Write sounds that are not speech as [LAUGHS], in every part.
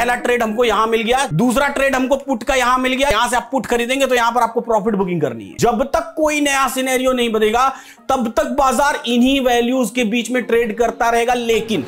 पहला ट्रेड हमको यहां मिल गया दूसरा ट्रेड हमको पुट का यहां मिल गया यहां से आप पुट खरीदेंगे तो यहां पर आपको प्रॉफिट बुकिंग करनी है जब तक कोई नया सिनेरियो नहीं बनेगा तब तक बाजार इन्हीं वैल्यूज के बीच में ट्रेड करता रहेगा लेकिन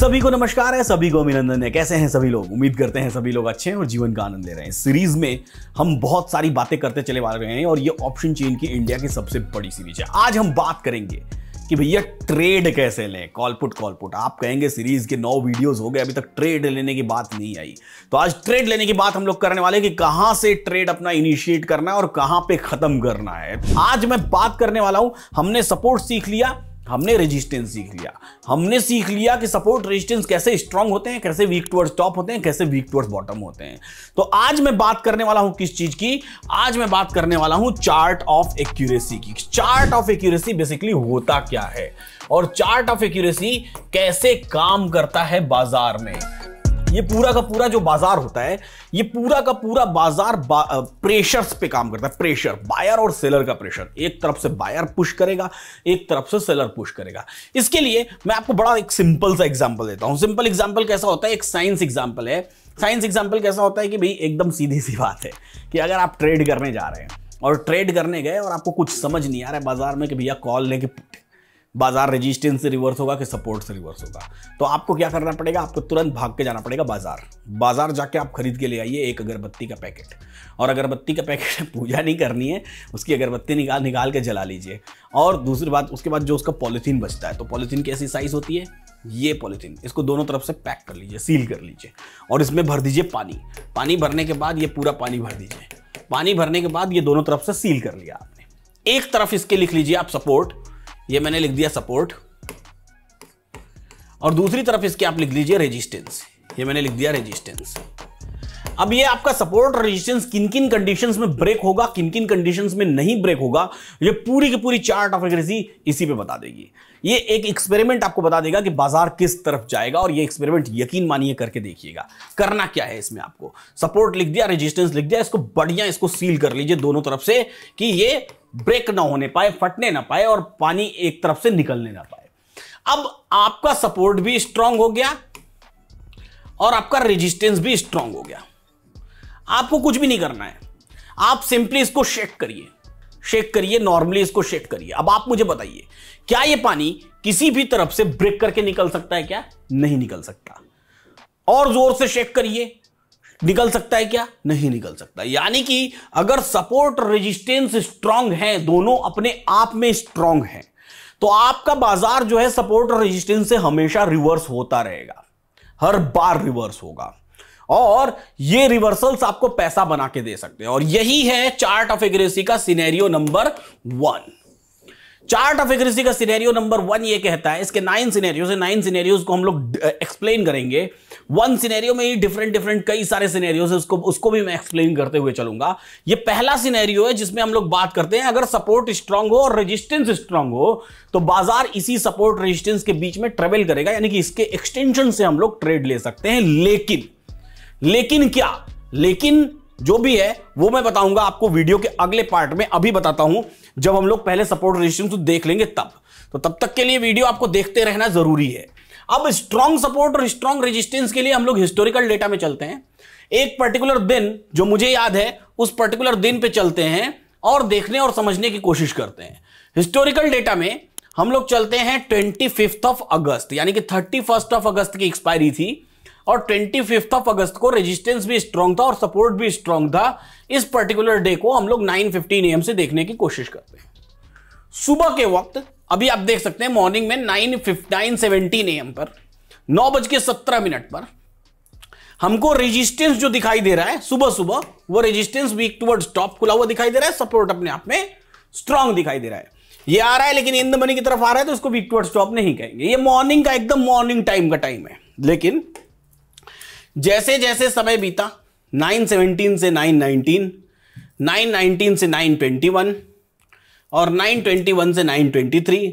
सभी को नमस्कार है सभी को अभिनंदन है कैसे हैं सभी लोग उम्मीद करते हैं सभी लोग अच्छे हैं और जीवन का आनंद ले रहे हैं सीरीज में हम बहुत सारी बातें करते चले वाले हैं और ये ऑप्शन चेन की इंडिया की सबसे बड़ी सीरीज है आज हम बात करेंगे कि भैया ट्रेड कैसे लें कॉलपुट कॉलपुट आप कहेंगे सीरीज के नौ वीडियोस हो गए अभी तक ट्रेड लेने की बात नहीं आई तो आज ट्रेड लेने की बात हम लोग करने वाले कि कहां से ट्रेड अपना इनिशिएट करना है और कहां पे खत्म करना है आज मैं बात करने वाला हूं हमने सपोर्ट सीख लिया हमने रेजिस्टेंस सीख लिया हमने सीख लिया कि सपोर्ट रेजिस्टेंस कैसे स्ट्रांग होते हैं कैसे वीक टुवर्ड्स टॉप होते हैं कैसे वीक टुवर्ड्स बॉटम होते हैं तो आज मैं बात करने वाला हूं किस चीज की आज मैं बात करने वाला हूं चार्ट ऑफ एक्यूरेसी की चार्ट ऑफ एक्यूरेसी बेसिकली होता क्या है और चार्ट ऑफ एक्यूरेसी कैसे काम करता है बाजार में ये पूरा का पूरा जो बाजार होता है ये पूरा का पूरा बाजार बा, प्रेशर्स पे काम करता है प्रेशर बायर और सेलर का प्रेशर एक तरफ से बायर पुश करेगा एक तरफ से सेलर पुश करेगा इसके लिए मैं आपको बड़ा एक सिंपल सा एग्जाम्पल देता हूँ सिंपल एग्जाम्पल कैसा होता है एक साइंस एग्जाम्पल है साइंस एग्जाम्पल कैसा होता है कि भाई एकदम सीधी सी बात है कि अगर आप ट्रेड करने जा रहे हैं और ट्रेड करने गए और आपको कुछ समझ नहीं आ रहा है बाजार में कि भैया कॉल लेके बाजार रेजिस्टेंस से रिवर्स होगा कि सपोर्ट से रिवर्स होगा तो आपको क्या करना पड़ेगा आपको तुरंत भाग के जाना पड़ेगा बाजार बाजार जाके आप खरीद के ले आइए एक अगरबत्ती का पैकेट और अगरबत्ती का पैकेट [LAUGHS] पूजा नहीं करनी है उसकी अगरबत्ती निकाल निकाल के जला लीजिए और दूसरी बात उसके बाद जो उसका पॉलीथीन बचता है तो पॉलीथीन की ऐसी साइज होती है ये पॉलीथीन इसको दोनों तरफ से पैक कर लीजिए सील कर लीजिए और इसमें भर दीजिए पानी पानी भरने के बाद ये पूरा पानी भर दीजिए पानी भरने के बाद ये दोनों तरफ से सील कर लिया आपने एक तरफ इसके लिख लीजिए आप सपोर्ट ये मैंने लिख दिया सपोर्ट और दूसरी तरफ इसके आप लिख लीजिए रेजिस्टेंस ये मैंने लिख दिया रेजिस्टेंस अब ये आपका सपोर्ट रेजिस्टेंस किन किन कंडीशंस में ब्रेक होगा किन किन कंडीशंस में नहीं ब्रेक होगा ये पूरी की पूरी चार्ट ऑफ एग्रेसी इसी पे बता देगी ये एक एक्सपेरिमेंट आपको बता देगा कि बाजार किस तरफ जाएगा और ये एक्सपेरिमेंट यकीन मानिए करके देखिएगा करना क्या है इसमें आपको सपोर्ट लिख दिया रेजिस्टेंस लिख दिया इसको बढ़िया इसको सील कर लीजिए दोनों तरफ से कि ये ब्रेक ना होने पाए फटने ना पाए और पानी एक तरफ से निकलने ना पाए अब आपका सपोर्ट भी स्ट्रांग हो गया और आपका रेजिस्टेंस भी स्ट्रांग हो गया आपको कुछ भी नहीं करना है आप सिंपली इसको शेक करिए शेक करिए नॉर्मली इसको शेक करिए अब आप मुझे बताइए क्या ये पानी किसी भी तरफ से ब्रेक करके निकल सकता है क्या नहीं निकल सकता और जोर से शेक करिए निकल सकता है क्या नहीं निकल सकता यानी कि अगर सपोर्ट रेजिस्टेंस स्ट्रांग है दोनों अपने आप में स्ट्रांग है तो आपका बाजार जो है सपोर्ट और रेजिस्टेंस से हमेशा रिवर्स होता रहेगा हर बार रिवर्स होगा और ये रिवर्सल्स आपको पैसा बना के दे सकते हैं और यही है चार्ट ऑफ एग्रेसी का scenario number one chart of accuracy का सिनेरियो नंबर वन ये कहता है इसके नाइन सिनेरियो से नाइन सिनेरियोज को हम लोग एक्सप्लेन करेंगे वन सिनेरियो में ही डिफरेंट डिफरेंट कई सारे सिनेरियोज उसको उसको भी मैं एक्सप्लेन करते हुए चलूंगा ये पहला सिनेरियो है जिसमें हम लोग बात करते हैं अगर सपोर्ट स्ट्रांग हो और रेजिस्टेंस स्ट्रांग हो तो बाजार इसी सपोर्ट रेजिस्टेंस के बीच में ट्रेवल करेगा यानी कि इसके एक्सटेंशन से हम लोग ट्रेड ले सकते हैं लेकिन लेकिन क्या लेकिन जो भी है वो मैं बताऊंगा आपको वीडियो के अगले पार्ट में अभी बताता हूं जब हम लोग पहले सपोर्ट तो रेजिस्टेंस देख लेंगे तब तो तब तक के लिए वीडियो आपको देखते रहना जरूरी है अब स्ट्रॉन्ग सपोर्ट और स्ट्रॉन्ग रेजिस्टेंस के लिए हम लोग हिस्टोरिकल डेटा में चलते हैं एक पर्टिकुलर दिन जो मुझे याद है उस पर्टिकुलर दिन पे चलते हैं और देखने और समझने की कोशिश करते हैं हिस्टोरिकल डेटा में हम लोग चलते हैं ट्वेंटी फिफ्थ ऑफ अगस्त यानी कि थर्टी फर्स्ट ऑफ अगस्त की एक्सपायरी थी और ट्वेंटी फिफ्थ ऑफ अगस्त को रेजिस्टेंस भी स्ट्रांग था और सपोर्ट भी स्ट्रांग था इस पर्टिकुलर डे को हम लोग नाइन फिफ्टीन एम से देखने की कोशिश करते हैं सुबह के वक्त अभी आप देख सकते हैं मॉर्निंग में नाइन नाइन सेवनटीन एम पर नौ बज के सत्रह मिनट पर हमको रेजिस्टेंस जो दिखाई दे रहा है सुबह सुबह वो रेजिस्टेंस वीक टुवर्ड्स टॉप खुला हुआ दिखाई दे रहा है सपोर्ट अपने आप में स्ट्रांग दिखाई दे रहा है ये आ रहा है लेकिन इन द मनी की तरफ आ रहा है तो इसको वीक टुवर्ड्स टॉप नहीं कहेंगे ये मॉर्निंग का एकदम मॉर्निंग टाइम का टाइम है लेकिन जैसे जैसे समय बीता 917 से 919, 919 से 921 और 921 से 923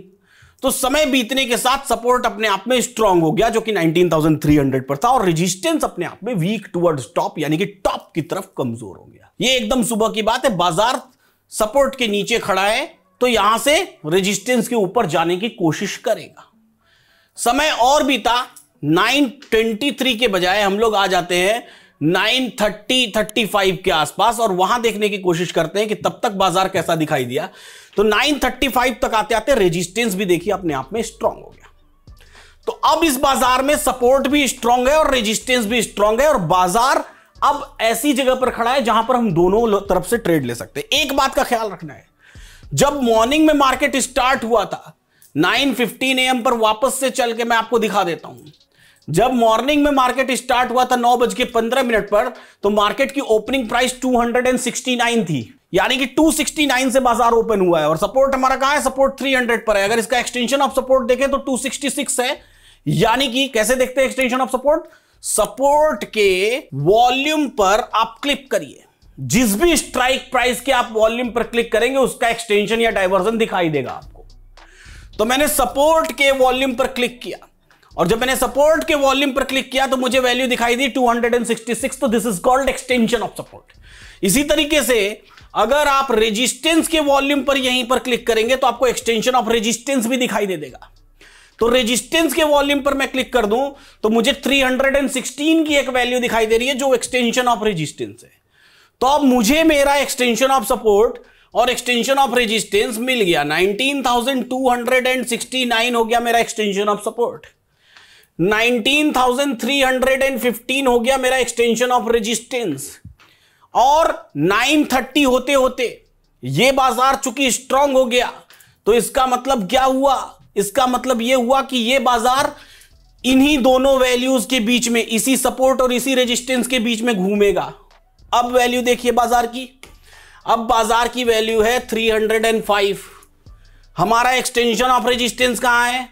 तो समय बीतने के साथ सपोर्ट अपने आप में स्ट्रांग हो गया जो कि 19,300 पर था और रेजिस्टेंस अपने आप में वीक टुवर्ड्स टॉप यानी कि टॉप की तरफ कमजोर हो गया ये एकदम सुबह की बात है बाजार सपोर्ट के नीचे खड़ा है तो यहां से रेजिस्टेंस के ऊपर जाने की कोशिश करेगा समय और बीता 923 के बजाय हम लोग आ जाते हैं 930 35 के आसपास और वहां देखने की कोशिश करते हैं कि तब तक बाजार कैसा दिखाई दिया तो 935 तक आते आते रेजिस्टेंस भी देखिए अपने आप में स्ट्रांग हो गया तो अब इस बाजार में सपोर्ट भी स्ट्रांग है और रेजिस्टेंस भी स्ट्रांग है और बाजार अब ऐसी जगह पर खड़ा है जहां पर हम दोनों तरफ से ट्रेड ले सकते हैं एक बात का ख्याल रखना है जब मॉर्निंग में मार्केट स्टार्ट हुआ था 9:15 एम पर वापस से चल के मैं आपको दिखा देता हूं जब मॉर्निंग में मार्केट स्टार्ट हुआ था नौ बज के पंद्रह मिनट पर तो मार्केट की ओपनिंग प्राइस 269 थी यानी कि 269 से बाजार ओपन हुआ है और सपोर्ट हमारा कहा है सपोर्ट 300 पर है अगर इसका एक्सटेंशन ऑफ सपोर्ट देखें तो 266 है यानी कि कैसे देखते हैं एक्सटेंशन ऑफ सपोर्ट सपोर्ट के वॉल्यूम पर आप क्लिक करिए जिस भी स्ट्राइक प्राइस के आप वॉल्यूम पर क्लिक करेंगे उसका एक्सटेंशन या डाइवर्जन दिखाई देगा आप तो मैंने सपोर्ट के वॉल्यूम पर क्लिक किया और जब मैंने सपोर्ट के वॉल्यूम पर क्लिक किया तो मुझे वैल्यू दिखाई दी 266 तो this is called extension of support इसी तरीके से अगर आप रेजिस्टेंस के वॉल्यूम पर यहीं पर क्लिक करेंगे तो आपको एक्सटेंशन ऑफ रेजिस्टेंस भी दिखाई दे देगा तो रेजिस्टेंस के वॉल्यूम पर मैं क्लिक कर दूं तो मुझे 316 की एक वैल्यू दिखाई दे रही है जो एक्सटेंशन ऑफ रेजिस्टेंस है तो अब मुझे मेरा एक्सटेंशन ऑफ सपोर्ट और एक्सटेंशन ऑफ रेजिस्टेंस मिल गया 19,269 हो गया मेरा एक्सटेंशन ऑफ सपोर्ट 19,315 हो गया मेरा एक्सटेंशन ऑफ रेजिस्टेंस और 930 होते होते ये बाजार चूंकि स्ट्रांग हो गया तो इसका मतलब क्या हुआ इसका मतलब यह हुआ कि यह बाजार इन्हीं दोनों वैल्यूज के बीच में इसी सपोर्ट और इसी रेजिस्टेंस के बीच में घूमेगा अब वैल्यू देखिए बाजार की अब बाजार की वैल्यू है 305 हमारा एक्सटेंशन ऑफ रेजिस्टेंस कहाँ है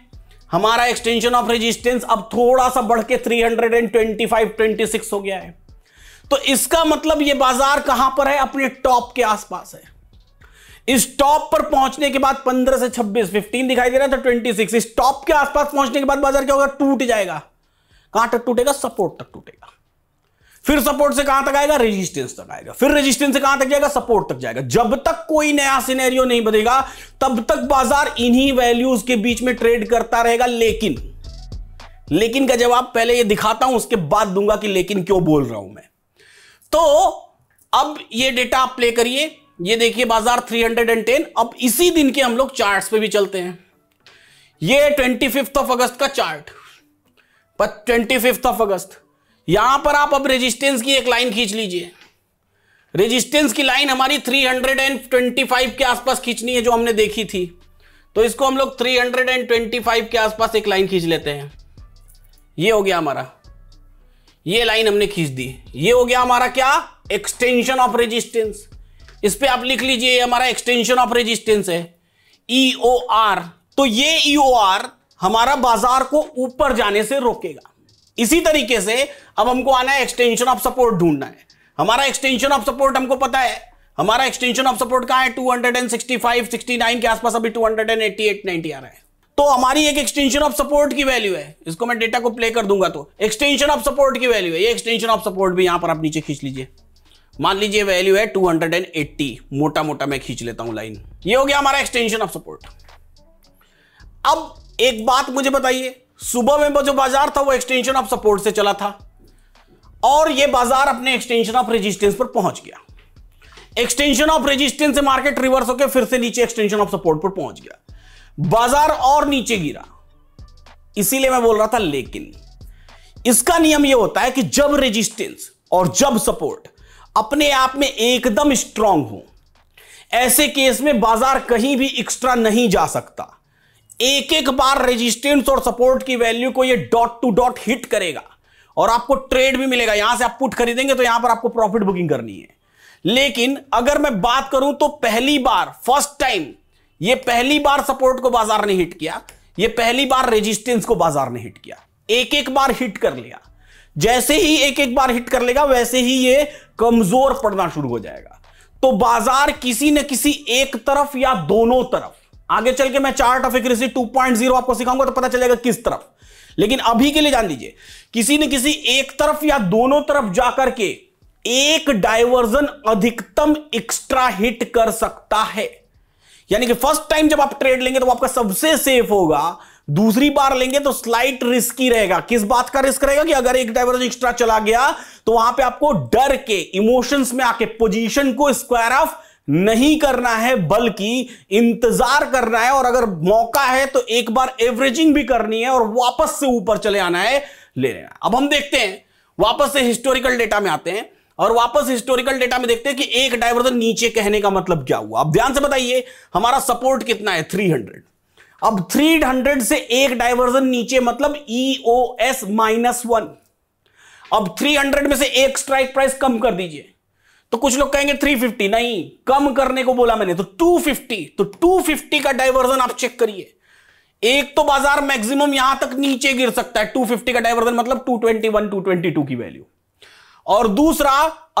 हमारा एक्सटेंशन ऑफ रेजिस्टेंस अब थोड़ा सा बढ़ के 325 26 हो गया है तो इसका मतलब ये बाजार कहां पर है अपने टॉप के आसपास है इस टॉप पर पहुंचने के बाद 15 से 26 15 दिखाई दे रहा था 26 तो इस टॉप के आसपास पहुंचने के बाद बाजार क्या होगा टूट जाएगा कहां तक टूटेगा सपोर्ट तक टूटेगा फिर सपोर्ट से कहां तक आएगा रेजिस्टेंस तक आएगा फिर रेजिस्टेंस से कहां तक जाएगा सपोर्ट तक जाएगा जब तक कोई नया सिनेरियो नहीं बनेगा तब तक बाजार इन्हीं वैल्यूज के बीच में ट्रेड करता रहेगा लेकिन लेकिन का जवाब पहले ये दिखाता हूं उसके बाद दूंगा कि लेकिन क्यों बोल रहा हूं मैं तो अब ये डेटा आप प्ले करिए ये देखिए बाजार 310 अब इसी दिन के हम लोग चार्ट्स पे भी चलते हैं ये ट्वेंटी फिफ्थ ऑफ अगस्त का chart twenty fifth of August यहां पर आप अब रेजिस्टेंस की एक लाइन खींच लीजिए रेजिस्टेंस की लाइन हमारी 325 के आसपास खींचनी है जो हमने देखी थी तो इसको हम लोग 325 के आसपास एक लाइन खींच लेते हैं ये हो गया हमारा ये लाइन हमने खींच दी ये हो गया हमारा क्या एक्सटेंशन ऑफ रेजिस्टेंस इस पर आप लिख लीजिए हमारा एक्सटेंशन ऑफ रेजिस्टेंस है ईओ e आर तो ये ईओ e आर हमारा बाजार को ऊपर जाने से रोकेगा इसी तरीके से अब हमको आना है एक्सटेंशन ऑफ सपोर्ट ढूंढना है हमारा एक्सटेंशन ऑफ सपोर्ट हमको पता है हमारा एक्सटेंशन ऑफ सपोर्ट कहा है 265, 69 के आसपास अभी 288, 90 आ रहा है तो हमारी एक एक्सटेंशन ऑफ सपोर्ट की वैल्यू है इसको मैं डेटा को प्ले कर दूंगा तो एक्सटेंशन ऑफ सपोर्ट की वैल्यू है ये एक्सटेंशन ऑफ सपोर्ट भी यहां पर आप नीचे खींच लीजिए मान लीजिए वैल्यू है 280 मोटा मोटा मैं खींच लेता हूं लाइन ये हो गया हमारा एक्सटेंशन ऑफ सपोर्ट अब एक बात मुझे बताइए सुबह में जो बाजार था वो एक्सटेंशन ऑफ सपोर्ट से चला था और ये बाजार अपने एक्सटेंशन ऑफ रेजिस्टेंस पर पहुंच गया एक्सटेंशन ऑफ रेजिस्टेंस से मार्केट रिवर्स होकर फिर से नीचे एक्सटेंशन ऑफ सपोर्ट पर पहुंच गया बाजार और नीचे गिरा इसीलिए मैं बोल रहा था लेकिन इसका नियम यह होता है कि जब रेजिस्टेंस और जब सपोर्ट अपने आप में एकदम स्ट्रांग हो ऐसे केस में बाजार कहीं भी एक्स्ट्रा नहीं जा सकता एक एक बार रेजिस्टेंस और सपोर्ट की वैल्यू को ये डॉट टू डॉट हिट करेगा और आपको ट्रेड भी मिलेगा यहां से आप पुट खरीदेंगे तो यहां पर आपको प्रॉफिट बुकिंग करनी है लेकिन अगर मैं बात करूं तो पहली बार फर्स्ट टाइम ये पहली बार सपोर्ट को बाजार ने हिट किया ये पहली बार रेजिस्टेंस को बाजार ने हिट किया एक एक बार हिट कर लिया जैसे ही एक एक बार हिट कर लेगा वैसे ही ये कमजोर पड़ना शुरू हो जाएगा तो बाजार किसी न किसी एक तरफ या दोनों तरफ आगे चल के मैं चार्ट ऑफ एक्यूरेसी 2.0 आपको सिखाऊंगा तो पता चलेगा किस तरफ लेकिन अभी के लिए जान लीजिए किसी न किसी एक तरफ या दोनों तरफ जाकर के एक डायवर्जन अधिकतम एक्स्ट्रा हिट कर सकता है यानी कि फर्स्ट टाइम जब आप ट्रेड लेंगे तो आपका सबसे सेफ होगा दूसरी बार लेंगे तो स्लाइट रिस्की रहेगा किस बात का रिस्क रहेगा कि अगर एक डायवर्जन एक्स्ट्रा चला गया तो वहां पे आपको डर के इमोशंस में आके पोजीशन को स्क्वायर ऑफ नहीं करना है बल्कि इंतजार करना है और अगर मौका है तो एक बार एवरेजिंग भी करनी है और वापस से ऊपर चले आना है ले लेना अब हम देखते हैं वापस से हिस्टोरिकल डेटा में आते हैं और वापस हिस्टोरिकल डेटा में देखते हैं कि एक डाइवर्जन नीचे कहने का मतलब क्या हुआ अब ध्यान से बताइए हमारा सपोर्ट कितना है 300 अब 300 से एक डाइवर्जन नीचे मतलब एस माइनस वन अब 300 में से एक स्ट्राइक प्राइस कम कर दीजिए तो कुछ लोग कहेंगे 350 नहीं कम करने को बोला मैंने तो 250 तो 250 का डायवर्जन आप चेक करिए एक तो बाजार मैक्सिमम यहां तक नीचे गिर सकता है 250 का डायवर्जन मतलब 221 222 की वैल्यू और दूसरा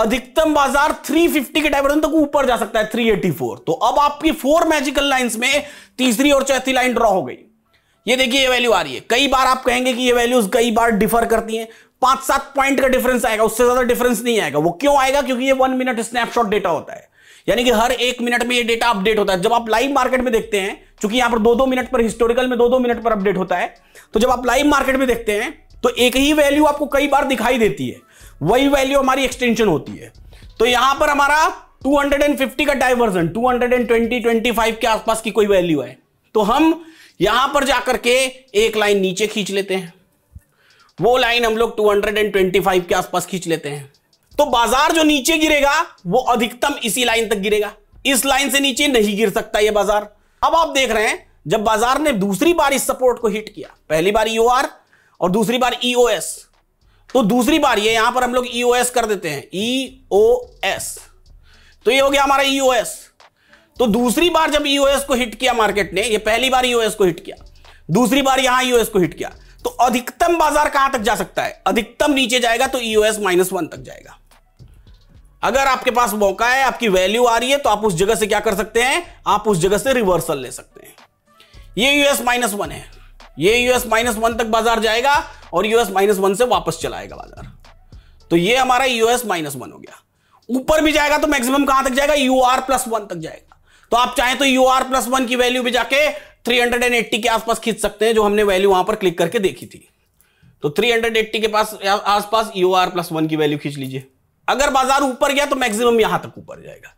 अधिकतम बाजार 350 के डायवर्जन तक ऊपर जा सकता है 384 तो अब आपकी फोर मैजिकल लाइंस में तीसरी और चौथी लाइन ड्रॉ हो गई ये देखिए ये वैल्यू आ रही है कई बार आप कहेंगे कि ये वैल्यूज कई बार डिफर करती हैं पांच सात पॉइंट का डिफरेंस आएगा उससे ज्यादा डिफरेंस नहीं आएगा वो क्यों आएगा क्योंकि ये वन मिनट स्नैपशॉट डेटा होता है यानी कि हर एक मिनट में ये डेटा अपडेट होता है जब आप लाइव मार्केट में देखते हैं चूंकि यहां पर दो दो मिनट पर हिस्टोरिकल में दो दो मिनट पर अपडेट होता है तो जब आप लाइव मार्केट में देखते हैं तो एक ही वैल्यू आपको कई बार दिखाई देती है वही वैल्यू हमारी एक्सटेंशन होती है तो यहां पर हमारा 250 का डाइवर्जन 220 25 के आसपास की कोई वैल्यू है तो हम यहां पर जाकर के एक लाइन नीचे खींच लेते हैं वो लाइन हम लोग 225 के आसपास खींच लेते हैं तो बाजार जो नीचे गिरेगा वो अधिकतम इसी लाइन तक गिरेगा इस लाइन से नीचे नहीं गिर सकता ये बाजार अब आप देख रहे हैं जब बाजार ने दूसरी बार इस सपोर्ट को हिट किया पहली बार ईओआर e और दूसरी बार ईओएस e तो दूसरी बार ये यहां पर हम लोग ईओएस e कर देते हैं एस तो ये हो गया हमारा ईओएस तो दूसरी बार जब ईओएस को हिट किया मार्केट ने ये पहली बार ईओएस को हिट किया दूसरी बार यहां ईओएस को हिट किया तो अधिकतम बाजार कहां तक जा सकता है अधिकतम नीचे जाएगा तो ईओएस माइनस वन तक जाएगा अगर आपके पास मौका है आपकी वैल्यू आ रही है तो आप उस जगह से क्या कर सकते हैं आप उस जगह से रिवर्सल ले सकते हैं ये यूएस माइनस वन है ये यूएस माइनस वन तक बाजार जाएगा और यूएस माइनस वन से वापस चलाएगा बाजार तो ये हमारा यूएस माइनस वन हो गया ऊपर भी जाएगा तो मैक्सिमम कहां तक जाएगा यू आर प्लस वन तक जाएगा तो आप चाहें तो यू आर प्लस वन की वैल्यू भी जाके 380 के आसपास खींच सकते हैं जो हमने वैल्यू वहां पर क्लिक करके देखी थी तो 380 के पास आसपास ई आर प्लस वन की वैल्यू खींच लीजिए अगर बाजार ऊपर गया तो मैक्सिमम यहां तक ऊपर जाएगा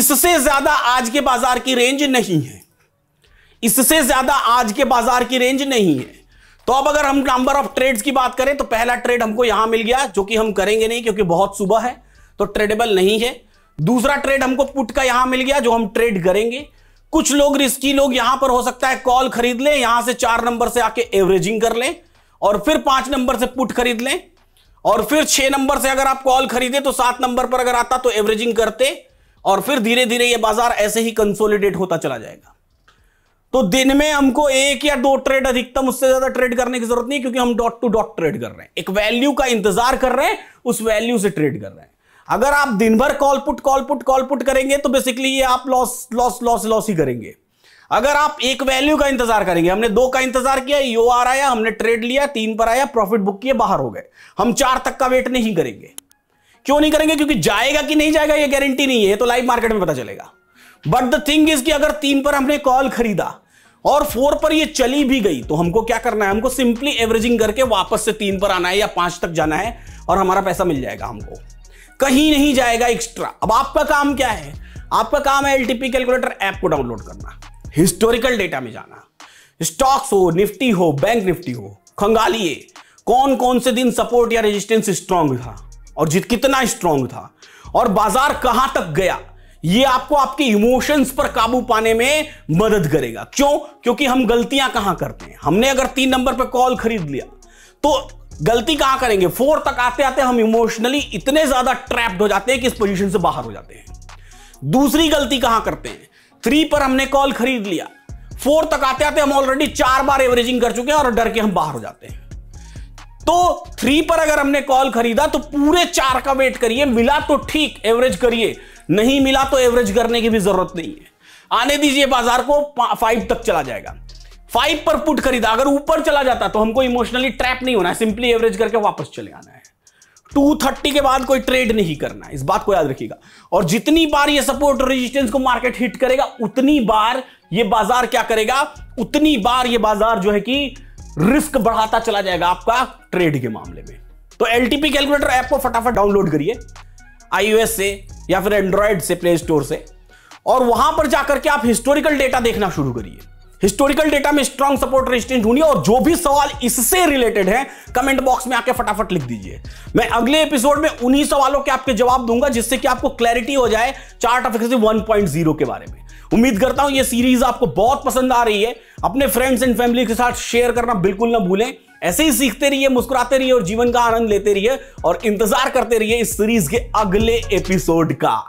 इससे ज्यादा आज के बाजार की रेंज नहीं है इससे ज्यादा आज के बाजार की रेंज नहीं है तो अब अगर हम नंबर ऑफ ट्रेड्स की बात करें तो पहला ट्रेड हमको यहां मिल गया जो कि हम करेंगे नहीं क्योंकि बहुत सुबह है तो ट्रेडेबल नहीं है दूसरा ट्रेड हमको पुट का यहां मिल गया जो हम ट्रेड करेंगे कुछ लोग रिस्की लोग यहां पर हो सकता है कॉल खरीद लें यहां से चार नंबर से आके एवरेजिंग कर लें और फिर पांच नंबर से पुट खरीद लें और फिर छह नंबर से अगर आप कॉल खरीदे तो सात नंबर पर अगर आता तो एवरेजिंग करते और फिर धीरे धीरे ये बाजार ऐसे ही कंसोलिडेट होता चला जाएगा तो दिन में हमको एक या दो ट्रेड अधिकतम उससे ज्यादा ट्रेड करने की जरूरत नहीं क्योंकि हम डॉट टू डॉट ट्रेड कर रहे हैं एक वैल्यू का इंतजार कर रहे हैं उस वैल्यू से ट्रेड कर रहे हैं अगर आप दिन भर call put call put call put करेंगे तो बेसिकली ये आप लॉस लॉस लॉस लॉस ही करेंगे अगर आप एक वैल्यू का इंतजार करेंगे हमने दो का इंतजार किया यो आर आया हमने ट्रेड लिया तीन पर आया प्रॉफिट बुक किए बाहर हो गए हम चार तक का वेट नहीं करेंगे क्यों नहीं करेंगे क्योंकि जाएगा कि नहीं जाएगा ये गारंटी नहीं है तो लाइव मार्केट में पता चलेगा बट द थिंग इज कि अगर तीन पर हमने कॉल खरीदा और फोर पर ये चली भी गई तो हमको क्या करना है हमको सिंपली एवरेजिंग करके वापस से तीन पर आना है या पांच तक जाना है और हमारा पैसा मिल जाएगा हमको कहीं नहीं जाएगा एक्स्ट्रा अब आपका काम क्या है आपका काम है एलटीपी कैलकुलेटर ऐप को डाउनलोड करना हिस्टोरिकल डेटा में जाना स्टॉक्स हो निफ्टी हो बैंक निफ्टी हो खंगालिए कौन कौन से दिन सपोर्ट या रेजिस्टेंस स्ट्रांग था और जित कितना स्ट्रांग था और बाजार कहां तक गया ये आपको आपके इमोशंस पर काबू पाने में मदद करेगा क्यों क्योंकि हम गलतियां कहां करते हैं हमने अगर तीन नंबर पर कॉल खरीद लिया तो गलती कहां करेंगे फोर तक आते आते हम इमोशनली इतने ज्यादा ट्रैप्ड हो जाते हैं कि इस पोजीशन से बाहर हो जाते हैं दूसरी गलती कहां करते हैं थ्री पर हमने कॉल खरीद लिया फोर तक आते आते हम ऑलरेडी चार बार एवरेजिंग कर चुके हैं और डर के हम बाहर हो जाते हैं तो थ्री पर अगर हमने कॉल खरीदा तो पूरे चार का वेट करिए मिला तो ठीक एवरेज करिए नहीं मिला तो एवरेज करने की भी जरूरत नहीं है आने दीजिए बाजार को फाइव तक चला जाएगा फाइव पर पुट खरीदा अगर ऊपर चला जाता तो हमको इमोशनली ट्रैप नहीं होना है सिंपली एवरेज करके वापस चले आना है टू थर्टी के बाद कोई ट्रेड नहीं करना है इस बात को याद रखिएगा और जितनी बार ये सपोर्ट और रेजिस्टेंस को मार्केट हिट करेगा उतनी बार ये बाजार क्या करेगा उतनी बार ये बाजार जो है कि रिस्क बढ़ाता चला जाएगा आपका ट्रेड के मामले में तो टीपी कैलकुलेटर ऐप को फटाफट डाउनलोड करिए आईओएस से या फिर एंड्रॉयड से प्ले स्टोर से और वहां पर जाकर के आप हिस्टोरिकल डेटा देखना शुरू करिए हिस्टोरिकल डेटा में स्ट्रॉन्ग सपोर्ट रेजिस्टेंस ढूंढिए और जो भी सवाल इससे रिलेटेड है कमेंट बॉक्स में आके फटाफट लिख दीजिए मैं अगले एपिसोड में उन्हीं सवालों के आपके जवाब दूंगा जिससे कि आपको क्लैरिटी हो जाए चार्ट ऑफ पॉइंट 1.0 के बारे में उम्मीद करता हूं ये सीरीज आपको बहुत पसंद आ रही है अपने फ्रेंड्स एंड फैमिली के साथ शेयर करना बिल्कुल ना भूलें ऐसे ही सीखते रहिए मुस्कुराते रहिए और जीवन का आनंद लेते रहिए और इंतजार करते रहिए इस सीरीज के अगले एपिसोड का